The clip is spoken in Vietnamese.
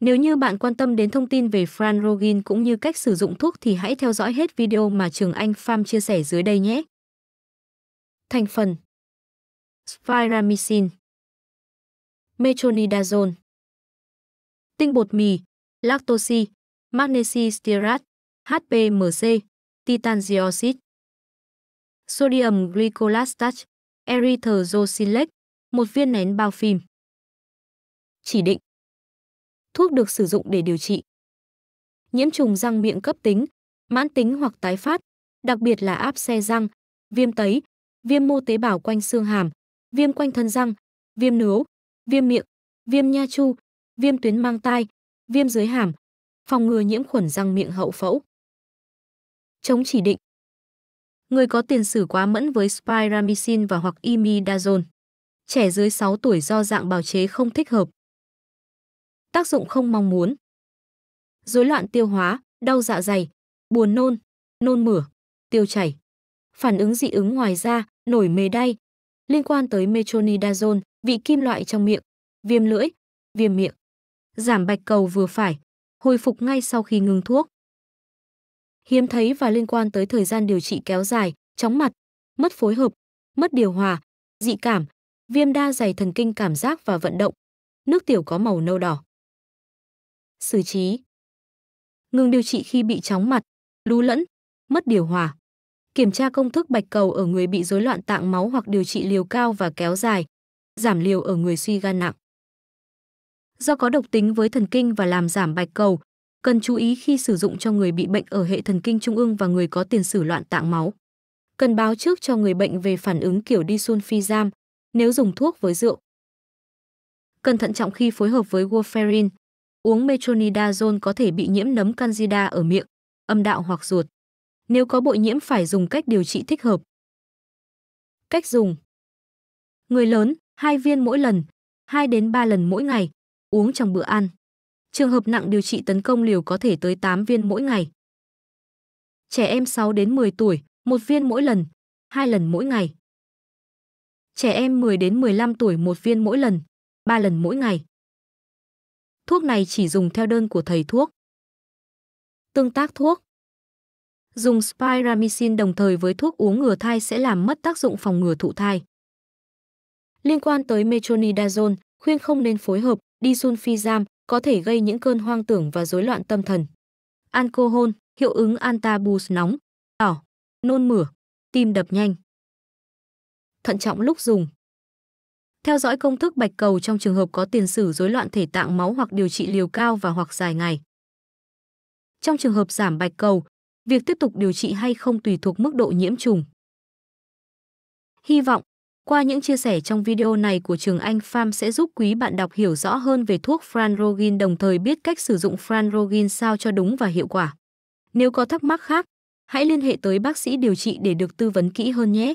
Nếu như bạn quan tâm đến thông tin về Fran Rogin cũng như cách sử dụng thuốc thì hãy theo dõi hết video mà Trường Anh Farm chia sẻ dưới đây nhé. Thành phần Spiramycin Metronidazole Tinh bột mì Lactose Magnesi stearat HPMC Titan dioxide Sodium glycolastat Erythroxylase một viên nén bao phim Chỉ định thuốc được sử dụng để điều trị. Nhiễm trùng răng miệng cấp tính, mãn tính hoặc tái phát, đặc biệt là áp xe răng, viêm tấy, viêm mô tế bào quanh xương hàm, viêm quanh thân răng, viêm nướu, viêm miệng, viêm nha chu, viêm tuyến mang tai, viêm dưới hàm, phòng ngừa nhiễm khuẩn răng miệng hậu phẫu. Chống chỉ định Người có tiền sử quá mẫn với spiramycin và hoặc imidazole. Trẻ dưới 6 tuổi do dạng bào chế không thích hợp, tác dụng không mong muốn. Rối loạn tiêu hóa, đau dạ dày, buồn nôn, nôn mửa, tiêu chảy. Phản ứng dị ứng ngoài da, nổi mề đay, liên quan tới metronidazole, vị kim loại trong miệng, viêm lưỡi, viêm miệng. Giảm bạch cầu vừa phải, hồi phục ngay sau khi ngừng thuốc. Hiếm thấy và liên quan tới thời gian điều trị kéo dài, chóng mặt, mất phối hợp, mất điều hòa, dị cảm, viêm đa dày thần kinh cảm giác và vận động. Nước tiểu có màu nâu đỏ xử trí. Ngừng điều trị khi bị chóng mặt, lú lẫn, mất điều hòa. Kiểm tra công thức bạch cầu ở người bị rối loạn tạng máu hoặc điều trị liều cao và kéo dài, giảm liều ở người suy gan nặng. Do có độc tính với thần kinh và làm giảm bạch cầu, cần chú ý khi sử dụng cho người bị bệnh ở hệ thần kinh trung ương và người có tiền sử loạn tạng máu. Cần báo trước cho người bệnh về phản ứng kiểu disulfizam nếu dùng thuốc với rượu. Cần thận trọng khi phối hợp với warfarin, Uống metronidazole có thể bị nhiễm nấm candida ở miệng, âm đạo hoặc ruột. Nếu có bội nhiễm phải dùng cách điều trị thích hợp. Cách dùng Người lớn, 2 viên mỗi lần, 2 đến 3 lần mỗi ngày, uống trong bữa ăn. Trường hợp nặng điều trị tấn công liều có thể tới 8 viên mỗi ngày. Trẻ em 6 đến 10 tuổi, 1 viên mỗi lần, 2 lần mỗi ngày. Trẻ em 10 đến 15 tuổi 1 viên mỗi lần, 3 lần mỗi ngày. Thuốc này chỉ dùng theo đơn của thầy thuốc. Tương tác thuốc Dùng spiramycin đồng thời với thuốc uống ngừa thai sẽ làm mất tác dụng phòng ngừa thụ thai. Liên quan tới metronidazole, khuyên không nên phối hợp disulfizam có thể gây những cơn hoang tưởng và rối loạn tâm thần. Alcohol, hiệu ứng antabus nóng, đỏ, nôn mửa, tim đập nhanh. Thận trọng lúc dùng. Theo dõi công thức bạch cầu trong trường hợp có tiền sử rối loạn thể tạng máu hoặc điều trị liều cao và hoặc dài ngày. Trong trường hợp giảm bạch cầu, việc tiếp tục điều trị hay không tùy thuộc mức độ nhiễm trùng. Hy vọng, qua những chia sẻ trong video này của Trường Anh Pham sẽ giúp quý bạn đọc hiểu rõ hơn về thuốc Franrogin đồng thời biết cách sử dụng Franrogin sao cho đúng và hiệu quả. Nếu có thắc mắc khác, hãy liên hệ tới bác sĩ điều trị để được tư vấn kỹ hơn nhé.